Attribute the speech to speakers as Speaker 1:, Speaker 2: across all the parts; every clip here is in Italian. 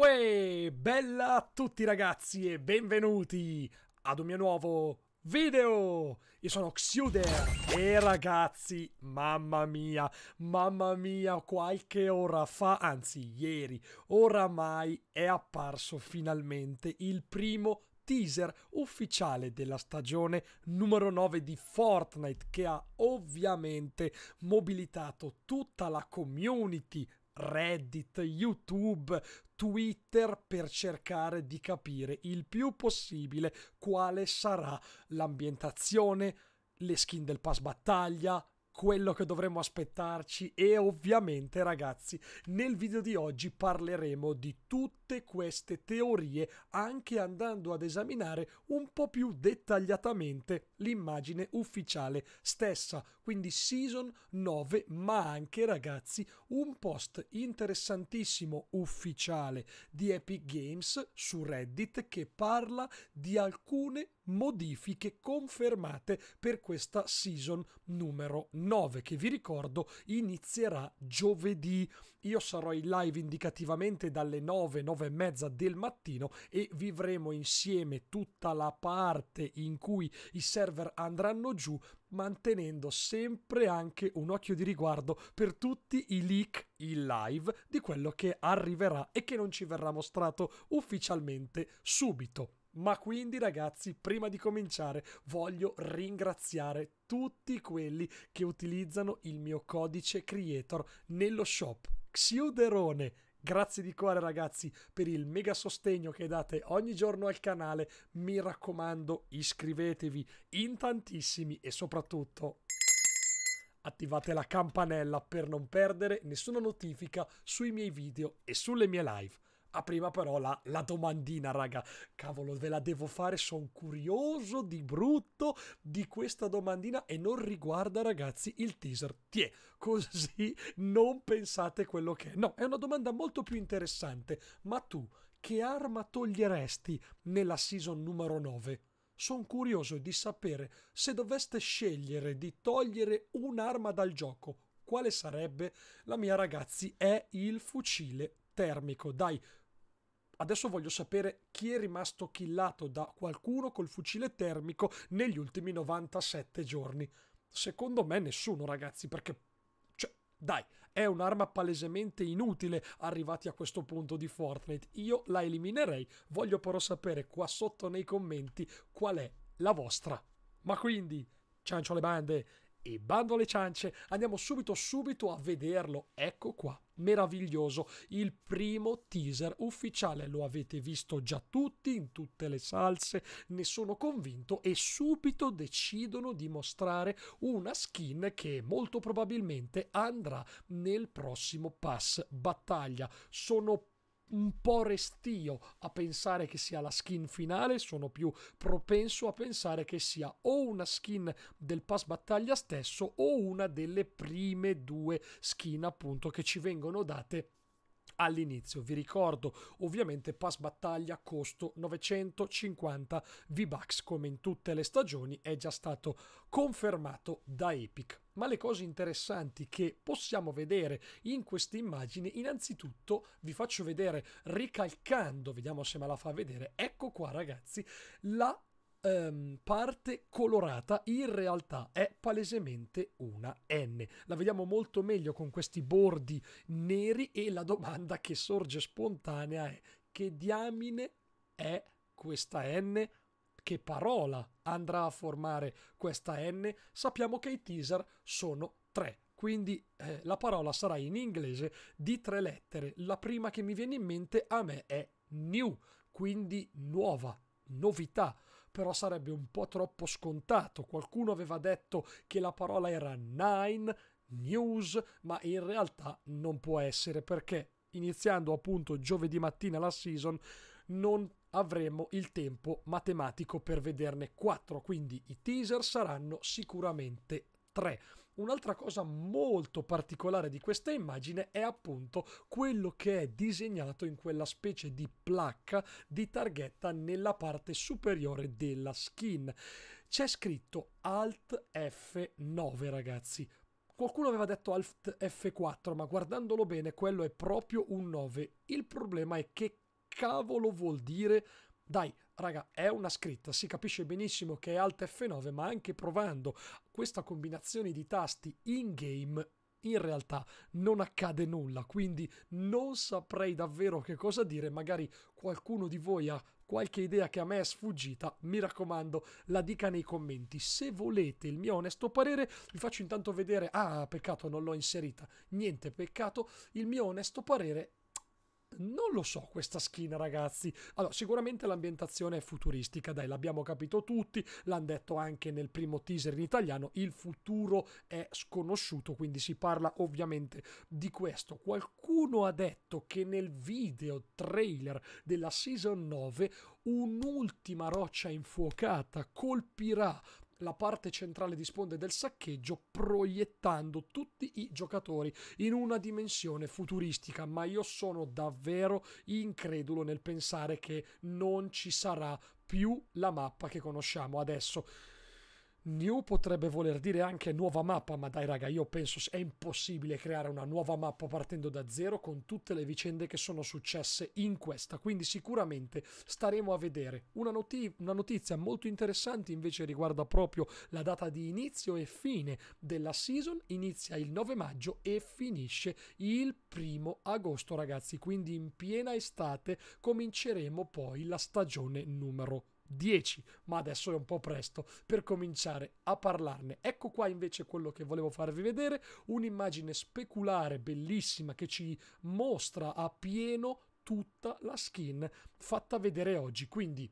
Speaker 1: Uè, bella a tutti ragazzi e benvenuti ad un mio nuovo video! Io sono Xuder e ragazzi, mamma mia, mamma mia, qualche ora fa, anzi ieri, oramai è apparso finalmente il primo teaser ufficiale della stagione numero 9 di Fortnite che ha ovviamente mobilitato tutta la community Reddit, YouTube, Twitter per cercare di capire il più possibile quale sarà l'ambientazione, le skin del pass battaglia, quello che dovremmo aspettarci e ovviamente ragazzi nel video di oggi parleremo di tutte queste teorie anche andando ad esaminare un po' più dettagliatamente l'immagine ufficiale stessa, quindi season 9, ma anche ragazzi un post interessantissimo ufficiale di Epic Games su Reddit che parla di alcune modifiche confermate per questa season numero 9 che vi ricordo inizierà giovedì io sarò in live indicativamente dalle 9 9 e mezza del mattino e vivremo insieme tutta la parte in cui i server server andranno giù mantenendo sempre anche un occhio di riguardo per tutti i leak in live di quello che arriverà e che non ci verrà mostrato ufficialmente subito. Ma quindi ragazzi, prima di cominciare, voglio ringraziare tutti quelli che utilizzano il mio codice creator nello shop. Xiuderone Grazie di cuore ragazzi per il mega sostegno che date ogni giorno al canale. Mi raccomando, iscrivetevi in tantissimi e soprattutto attivate la campanella per non perdere nessuna notifica sui miei video e sulle mie live a prima però la, la domandina, raga, cavolo, ve la devo fare, sono curioso di brutto di questa domandina e non riguarda, ragazzi, il teaser. Tiè, così non pensate quello che è. No, è una domanda molto più interessante, ma tu che arma toglieresti nella season numero 9? Sono curioso di sapere se doveste scegliere di togliere un'arma dal gioco, quale sarebbe? La mia ragazzi è il fucile termico. Dai, Adesso voglio sapere chi è rimasto killato da qualcuno col fucile termico negli ultimi 97 giorni. Secondo me nessuno, ragazzi, perché cioè, dai, è un'arma palesemente inutile arrivati a questo punto di Fortnite. Io la eliminerei. Voglio però sapere qua sotto nei commenti qual è la vostra. Ma quindi, ciancio le bande e bando alle ciance, andiamo subito subito a vederlo. Ecco qua, meraviglioso, il primo teaser ufficiale, lo avete visto già tutti in tutte le salse, ne sono convinto e subito decidono di mostrare una skin che molto probabilmente andrà nel prossimo pass battaglia. Sono un po' restio a pensare che sia la skin finale, sono più propenso a pensare che sia o una skin del pass battaglia stesso o una delle prime due skin appunto che ci vengono date all'inizio. Vi ricordo ovviamente pass battaglia costo 950 V-Bucks come in tutte le stagioni è già stato confermato da Epic. Ma le cose interessanti che possiamo vedere in queste immagini, innanzitutto vi faccio vedere ricalcando, vediamo se me la fa vedere, ecco qua ragazzi, la ehm, parte colorata in realtà è palesemente una N. La vediamo molto meglio con questi bordi neri e la domanda che sorge spontanea è che diamine è questa N? Che parola andrà a formare questa N? Sappiamo che i teaser sono tre quindi eh, la parola sarà in inglese di tre lettere. La prima che mi viene in mente a me è new, quindi nuova, novità però sarebbe un po' troppo scontato. Qualcuno aveva detto che la parola era nine, news, ma in realtà non può essere perché iniziando appunto giovedì mattina la season non avremo il tempo matematico per vederne 4, quindi i teaser saranno sicuramente 3. Un'altra cosa molto particolare di questa immagine è appunto quello che è disegnato in quella specie di placca di targhetta nella parte superiore della skin. C'è scritto Alt F9 ragazzi. Qualcuno aveva detto Alt F4, ma guardandolo bene quello è proprio un 9. Il problema è che cavolo vuol dire dai, Raga, è una scritta, si capisce benissimo che è Alt F9, ma anche provando questa combinazione di tasti in game in realtà non accade nulla, quindi non saprei davvero che cosa dire, magari qualcuno di voi ha qualche idea che a me è sfuggita, mi raccomando, la dica nei commenti. Se volete il mio onesto parere, vi faccio intanto vedere, ah, peccato non l'ho inserita, niente, peccato, il mio onesto parere non lo so questa skin ragazzi. Allora, sicuramente l'ambientazione è futuristica, dai, l'abbiamo capito tutti, l'hanno detto anche nel primo teaser in italiano, il futuro è sconosciuto, quindi si parla ovviamente di questo. Qualcuno ha detto che nel video trailer della season 9 un'ultima roccia infuocata colpirà la parte centrale di sponde del saccheggio proiettando tutti i giocatori in una dimensione futuristica, ma io sono davvero incredulo nel pensare che non ci sarà più la mappa che conosciamo adesso. New potrebbe voler dire anche nuova mappa, ma dai raga, io penso è impossibile creare una nuova mappa partendo da zero con tutte le vicende che sono successe in questa, quindi sicuramente staremo a vedere. Una, noti una notizia molto interessante invece riguarda proprio la data di inizio e fine della season, inizia il 9 maggio e finisce il primo agosto ragazzi, quindi in piena estate cominceremo poi la stagione numero 2. 10, ma adesso è un po' presto per cominciare a parlarne. Ecco qua invece quello che volevo farvi vedere, un'immagine speculare bellissima che ci mostra a pieno tutta la skin fatta vedere oggi, quindi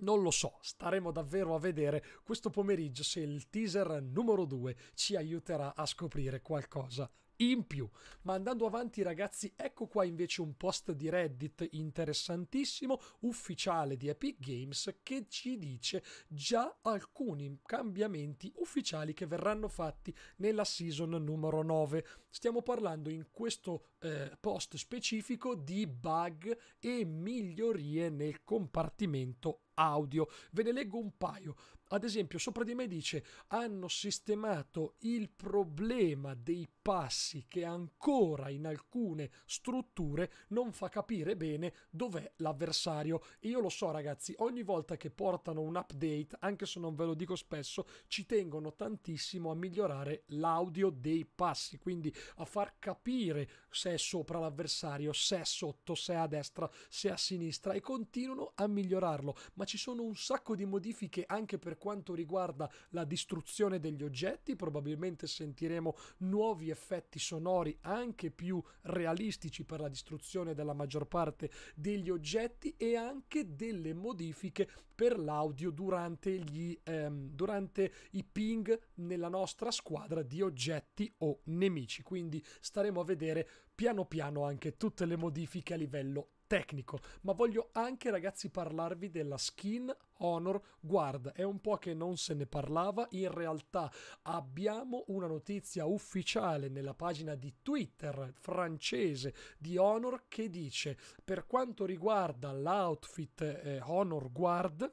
Speaker 1: non lo so, staremo davvero a vedere questo pomeriggio se il teaser numero 2 ci aiuterà a scoprire qualcosa in più. Ma andando avanti ragazzi, ecco qua invece un post di Reddit interessantissimo, ufficiale di Epic Games, che ci dice già alcuni cambiamenti ufficiali che verranno fatti nella season numero 9. Stiamo parlando in questo eh, post specifico di bug e migliorie nel compartimento audio. Ve ne leggo un paio. Ad esempio, sopra di me dice: hanno sistemato il problema dei passi che ancora in alcune strutture non fa capire bene dov'è l'avversario. Io lo so, ragazzi, ogni volta che portano un update, anche se non ve lo dico spesso, ci tengono tantissimo a migliorare l'audio dei passi, quindi a far capire se è sopra l'avversario, se è sotto, se è a destra, se è a sinistra e continuano a migliorarlo. Ma ci sono un sacco di modifiche anche per quanto riguarda la distruzione degli oggetti, probabilmente sentiremo nuovi effetti sonori anche più realistici per la distruzione della maggior parte degli oggetti e anche delle modifiche per l'audio durante, gli, ehm, durante i ping nella nostra squadra di oggetti o nemici. Quindi staremo a vedere piano piano anche tutte le modifiche a livello tecnico, ma voglio anche ragazzi parlarvi della skin Honor Guard. È un po' che non se ne parlava, in realtà abbiamo una notizia ufficiale nella pagina di Twitter francese di Honor che dice per quanto riguarda l'outfit eh, Honor Guard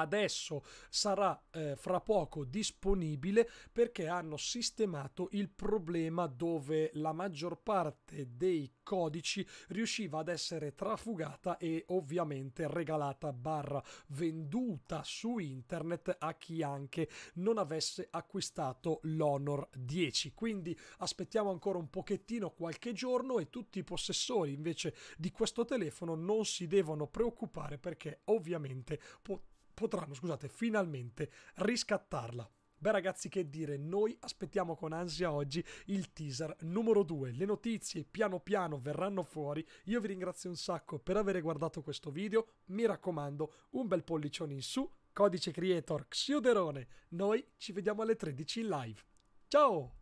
Speaker 1: adesso sarà eh, fra poco disponibile perché hanno sistemato il problema dove la maggior parte dei codici riusciva ad essere trafugata e ovviamente regalata barra venduta su internet a chi anche non avesse acquistato l'Honor 10 quindi aspettiamo ancora un pochettino qualche giorno e tutti i possessori invece di questo telefono non si devono preoccupare perché ovviamente pot- potranno, scusate, finalmente riscattarla. Beh ragazzi che dire, noi aspettiamo con ansia oggi il teaser numero 2, le notizie piano piano verranno fuori, io vi ringrazio un sacco per aver guardato questo video, mi raccomando un bel pollicione in su, codice creator Xioderone. noi ci vediamo alle 13 in live, ciao!